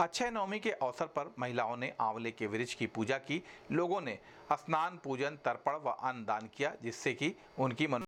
अक्षय नवमी के अवसर पर महिलाओं ने आंवले के वृक्ष की पूजा की लोगों ने स्नान पूजन तर्पण व अन्नदान किया जिससे कि उनकी मन